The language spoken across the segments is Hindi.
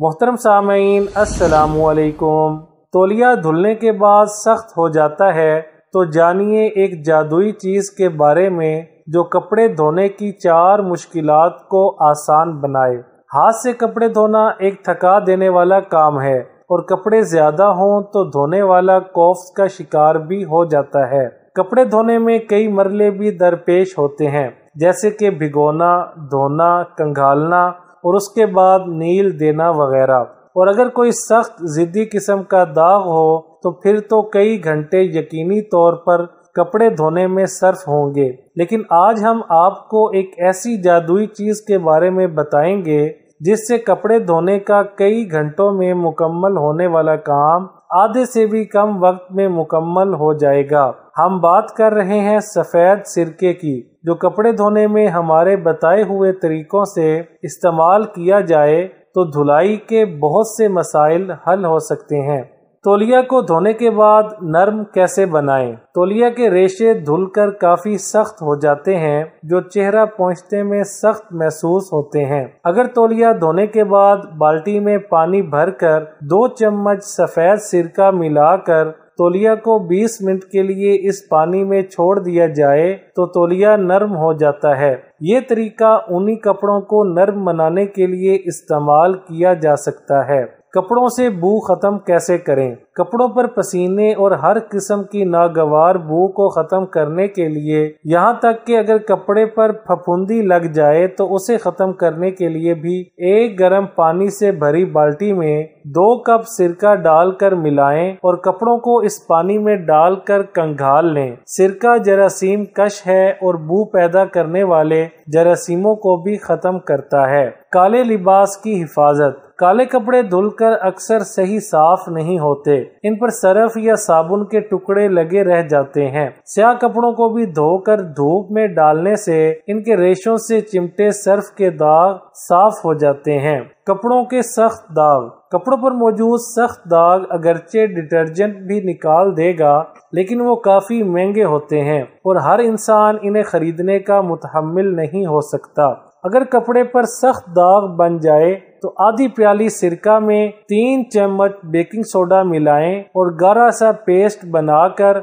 मोहतरम सामीन असलकुम तोलिया धुलने के बाद सख्त हो जाता है तो जानिए एक जादुई चीज़ के बारे में जो कपड़े धोने की चार मुश्किलात को आसान बनाए हाथ से कपड़े धोना एक थका देने वाला काम है और कपड़े ज़्यादा हों तो धोने वाला कोफ का शिकार भी हो जाता है कपड़े धोने में कई मरले भी दरपेश होते हैं जैसे कि भिगोना धोना कंघालना और उसके बाद नील देना वगैरह और अगर कोई सख्त ज़िद्दी किस्म का दाग हो तो फिर तो कई घंटे यकीनी तौर पर कपड़े धोने में सर्फ होंगे लेकिन आज हम आपको एक ऐसी जादुई चीज़ के बारे में बताएंगे जिससे कपड़े धोने का कई घंटों में मुकम्मल होने वाला काम आधे से भी कम वक्त में मुकम्मल हो जाएगा हम बात कर रहे हैं सफ़ेद सिरके की जो कपड़े धोने में हमारे बताए हुए तरीकों से इस्तेमाल किया जाए तो धुलाई के बहुत से मसाइल हल हो सकते हैं तोलिया को धोने के बाद नर्म कैसे बनाएं? तोलिया के रेशे धुलकर काफी सख्त हो जाते हैं जो चेहरा पहुँचते में सख्त महसूस होते हैं अगर तोलिया धोने के बाद बाल्टी में पानी भरकर दो चम्मच सफेद सिरका मिलाकर तोलिया को 20 मिनट के लिए इस पानी में छोड़ दिया जाए तो तौलिया नरम हो जाता है ये तरीका ऊनी कपड़ों को नरम बनाने के लिए इस्तेमाल किया जा सकता है कपड़ों से बू ख़त्म कैसे करें कपड़ों पर पसीने और हर किस्म की नागवार बू को ख़त्म करने के लिए यहाँ तक कि अगर कपड़े पर फफूंदी लग जाए तो उसे ख़त्म करने के लिए भी एक गर्म पानी से भरी बाल्टी में दो कप सिरका डालकर मिलाएं और कपड़ों को इस पानी में डालकर कंघाल लें सिरका जरासीम कश है और बू पैदा करने वाले जरासीमों को भी ख़त्म करता है काले लिबास की हिफाजत काले कपड़े धुलकर अक्सर सही साफ नहीं होते इन पर सरफ या साबुन के टुकड़े लगे रह जाते हैं स्या कपड़ों को भी धोकर धूप में डालने से इनके रेशों से चिमटे सर्फ के दाग साफ हो जाते हैं कपड़ों के सख्त दाग कपड़ों पर मौजूद सख्त दाग अगरचे डिटर्जेंट भी निकाल देगा लेकिन वो काफ़ी महंगे होते हैं और हर इंसान इन्हें ख़रीदने का मुतहमल नहीं हो सकता अगर कपड़े पर सख्त दाग बन जाए तो आधी प्याली सिरका में तीन चम्मच बेकिंग सोडा मिलाएं और गारा सा पेस्ट बनाकर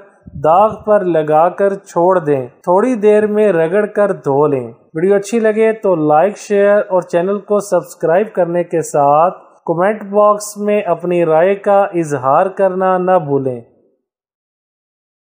दाग पर लगाकर छोड़ दें थोड़ी देर में रगड़ कर धो लें वीडियो अच्छी लगे तो लाइक शेयर और चैनल को सब्सक्राइब करने के साथ कमेंट बॉक्स में अपनी राय का इजहार करना न भूलें